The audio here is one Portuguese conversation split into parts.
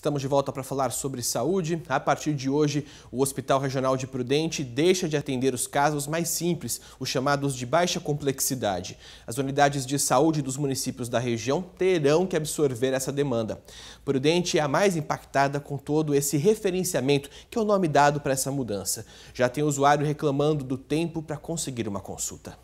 Estamos de volta para falar sobre saúde. A partir de hoje, o Hospital Regional de Prudente deixa de atender os casos mais simples, os chamados de baixa complexidade. As unidades de saúde dos municípios da região terão que absorver essa demanda. Prudente é a mais impactada com todo esse referenciamento, que é o nome dado para essa mudança. Já tem usuário reclamando do tempo para conseguir uma consulta.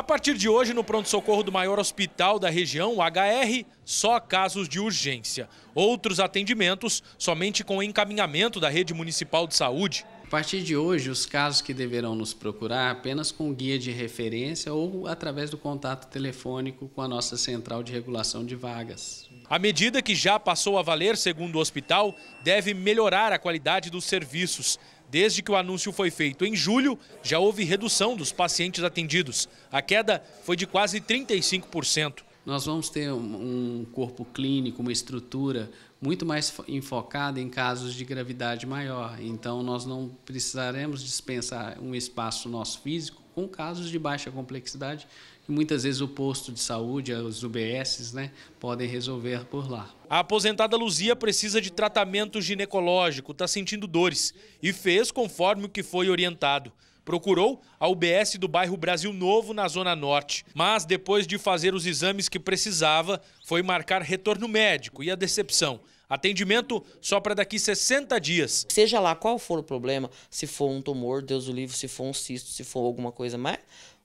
A partir de hoje, no pronto-socorro do maior hospital da região, o HR, só casos de urgência. Outros atendimentos somente com encaminhamento da rede municipal de saúde. A partir de hoje, os casos que deverão nos procurar é apenas com guia de referência ou através do contato telefônico com a nossa central de regulação de vagas. A medida que já passou a valer, segundo o hospital, deve melhorar a qualidade dos serviços. Desde que o anúncio foi feito em julho, já houve redução dos pacientes atendidos. A queda foi de quase 35%. Nós vamos ter um corpo clínico, uma estrutura muito mais enfocada em casos de gravidade maior. Então, nós não precisaremos dispensar um espaço nosso físico com casos de baixa complexidade, que muitas vezes o posto de saúde, os UBSs, né, podem resolver por lá. A aposentada Luzia precisa de tratamento ginecológico, está sentindo dores e fez conforme o que foi orientado procurou a UBS do bairro Brasil Novo, na Zona Norte. Mas, depois de fazer os exames que precisava, foi marcar retorno médico e a decepção. Atendimento só para daqui 60 dias. Seja lá qual for o problema, se for um tumor, Deus o livre, se for um cisto, se for alguma coisa mais,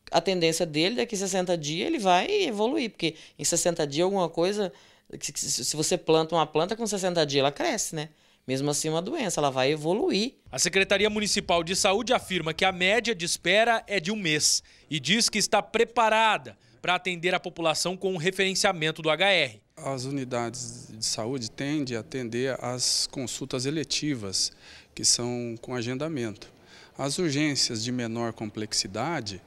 a tendência dele daqui 60 dias ele vai evoluir, porque em 60 dias alguma coisa, se você planta uma planta com 60 dias, ela cresce, né? mesmo assim é uma doença, ela vai evoluir. A Secretaria Municipal de Saúde afirma que a média de espera é de um mês e diz que está preparada para atender a população com o referenciamento do HR. As unidades de saúde tendem a atender às consultas eletivas, que são com agendamento. As urgências de menor complexidade,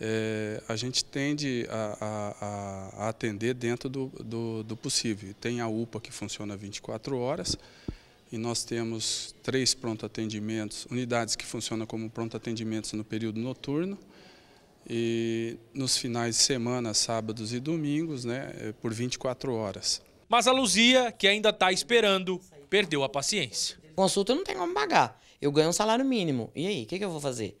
é, a gente tende a, a, a atender dentro do, do, do possível. Tem a UPA que funciona 24 horas, e nós temos três pronto atendimentos, unidades que funcionam como pronto atendimentos no período noturno e nos finais de semana, sábados e domingos, né, é por 24 horas. Mas a Luzia, que ainda está esperando, perdeu a paciência. Consulta não tem como pagar. Eu ganho um salário mínimo. E aí, o que, que eu vou fazer?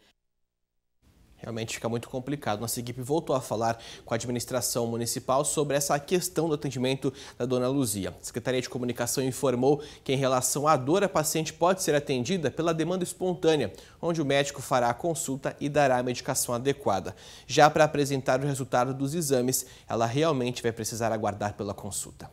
Realmente fica muito complicado. Nossa equipe voltou a falar com a administração municipal sobre essa questão do atendimento da dona Luzia. A Secretaria de Comunicação informou que, em relação à dor, a paciente pode ser atendida pela demanda espontânea, onde o médico fará a consulta e dará a medicação adequada. Já para apresentar o resultado dos exames, ela realmente vai precisar aguardar pela consulta.